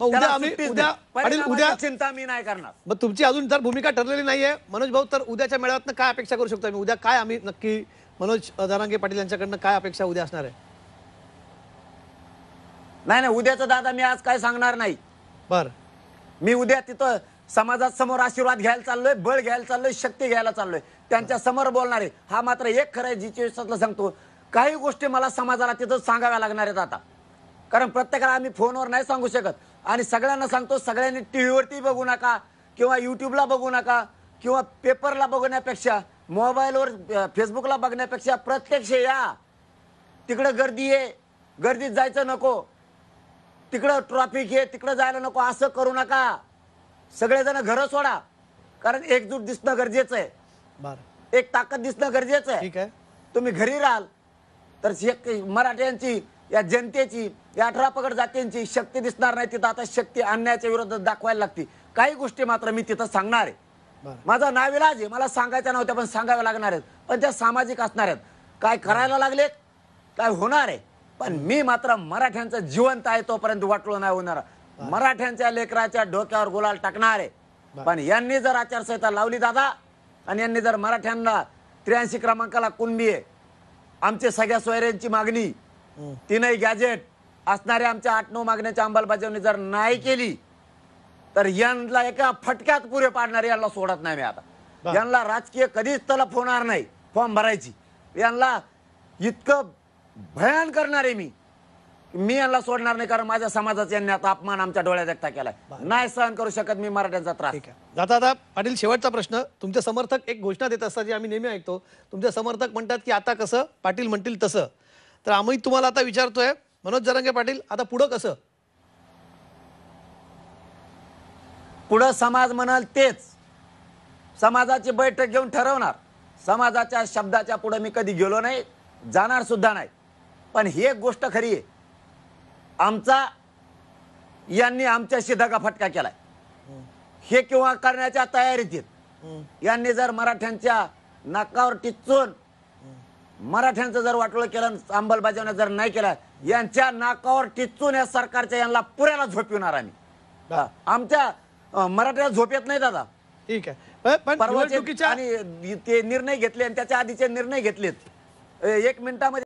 उद्या उद्या चिंता मी नाही करणार तुमची अजून तर भूमिका ठरलेली नाहीये मनोज भाऊ तर उद्याच्या मेळाव्यात काय अपेक्षा करू शकतो उद्या काय आम्ही नक्की मनोज दारांगे पाटील यांच्याकडनं काय अपेक्षा उद्या असणार आहे नाही नाही उद्याचं दादा मी आज काय सांगणार नाही बर मी उद्या तिथं समोर आशीर्वाद घ्यायला चाललोय बळ घ्यायला चाललोय शक्ती घ्यायला चाललोय त्यांच्या समोर बोलणार आहे हा मात्र एक खरं आहे सांगतो काही गोष्टी मला समाजाला तिथं सांगाव्या लागणार आहेत आता कारण प्रत्येकाला आम्ही फोनवर नाही सांगू शकत आणि सगळ्यांना सांगतो सगळ्यांनी टी व्हीवरती बघू नका किंवा यूट्यूबला बघू नका किंवा पेपरला बघण्यापेक्षा मोबाईलवर फेसबुकला बघण्यापेक्षा प्रत्यक्ष या तिकडं गर्दी आहे गर्दीत जायचं नको तिकडं ट्रॉफिक आहे तिकडं जायला नको असं करू नका सगळेजण घरं सोडा कारण एकजूट दिसणं गरजेचं आहे एक ताकद दिसणं गरजेचं आहे तुम्ही घरी राहाल तर मराठ्यांची या जनतेची या अठरा पगड जातींची शक्ती दिसणार नाही तिथं आता शक्ती आणण्याच्या विरोधात दाखवायला लागते काही गोष्टी मात्र मी तिथं सांगणार आहे माझा नाविलाज आहे मला सांगायच्या नव्हत्या पण सांगाव्या लागणार आहेत पण त्या सामाजिक असणार आहेत काय करायला लागलेत काय होणार आहे पण मी मात्र मराठ्यांचं जिवंत आहे तोपर्यंत वाटलो नाही होणार मराठ्यांच्या लेकराच्या डोक्यावर गुलाल टाकणार आहे पण यांनी जर आचारसंहिता लावली दादा आणि यांनी जर मराठ्यांना त्र्याऐंशी क्रमांकाला कुणबी आहे आमचे सगळ्या सोयऱ्यांची मागणी तीनही गॅजेट असणाऱ्या आमच्या आठ नऊ मागण्याच्या अंमलबजावणी जर नाही केली तर यांना एका फटक्यात पुरे पाडणारे यांना सोडत नाही मी आता यांना राजकीय कधीच त्याला होणार नाही फॉर्म भरायची यांना इतकं भयान करणार आहे मी मी यांना सोडणार नाही कारण माझ्या समाजाचा यांनी आता अपमान आमच्या डोळ्यात एकटा केलाय नाही सहन करू शकत मी मराठ्यांचा त्रास जाता आता पाटील शेवटचा प्रश्न तुमचे समर्थक एक घोषणा देत असतात जी आम्ही नेहमी ऐकतो तुमचे समर्थक म्हणतात की आता कसं पाटील म्हणतील तसं तर आम्ही तुम्हाला आता विचारतोय मनोज जरंगे पाटील आता पुढं कसं पुढं समाज म्हणाल तेच समाजाची बैठक घेऊन ठरवणार समाजाच्या शब्दाच्या पुढे मी कधी गेलो नाही जाणार सुद्धा नाही पण ही एक गोष्ट खरी आहे आमचा यांनी आमच्याशी दगा फटका केलाय हे किंवा करण्याच्या तयारीत यांनी जर मराठ्यांच्या नाकावर टिचून मराठ्यांचं जर वाटोळं केलं अंमलबजावणी जर नाही केला यांच्या नाकावर टिचून या सरकारच्या यांना पुऱ्याला येणार आम्ही आमच्या मराठ्याला झोप येत नाही दादा ठीक आहे आणि ते निर्णय घेतले आणि त्याच्या आधीचे निर्णय घेतलेत एक मिनिटामध्ये